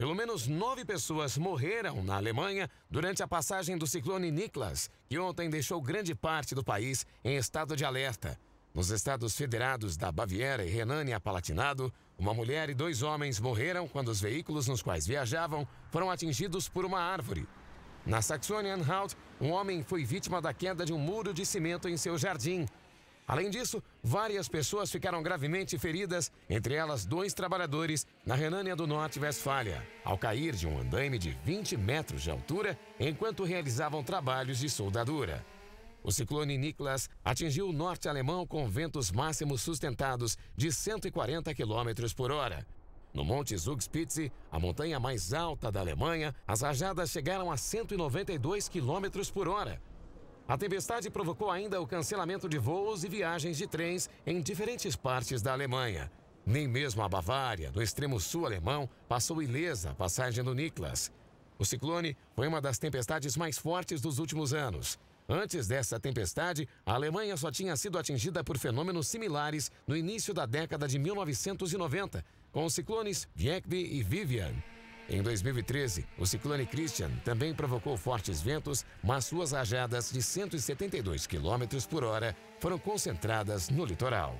Pelo menos nove pessoas morreram na Alemanha durante a passagem do ciclone Niklas, que ontem deixou grande parte do país em estado de alerta. Nos estados federados da Baviera e Renânia-Palatinado, uma mulher e dois homens morreram quando os veículos nos quais viajavam foram atingidos por uma árvore. Na Saxônia-Anhalt, um homem foi vítima da queda de um muro de cimento em seu jardim, Além disso, várias pessoas ficaram gravemente feridas, entre elas dois trabalhadores, na Renânia do Norte, Westfália, ao cair de um andaime de 20 metros de altura enquanto realizavam trabalhos de soldadura. O ciclone Niklas atingiu o norte alemão com ventos máximos sustentados de 140 km por hora. No Monte Zugspitze, a montanha mais alta da Alemanha, as rajadas chegaram a 192 km por hora, a tempestade provocou ainda o cancelamento de voos e viagens de trens em diferentes partes da Alemanha. Nem mesmo a Bavária, do extremo sul alemão, passou ilesa a passagem do Niklas. O ciclone foi uma das tempestades mais fortes dos últimos anos. Antes dessa tempestade, a Alemanha só tinha sido atingida por fenômenos similares no início da década de 1990, com os ciclones Viekbe e Vivian. Em 2013, o ciclone Christian também provocou fortes ventos, mas suas rajadas de 172 km por hora foram concentradas no litoral.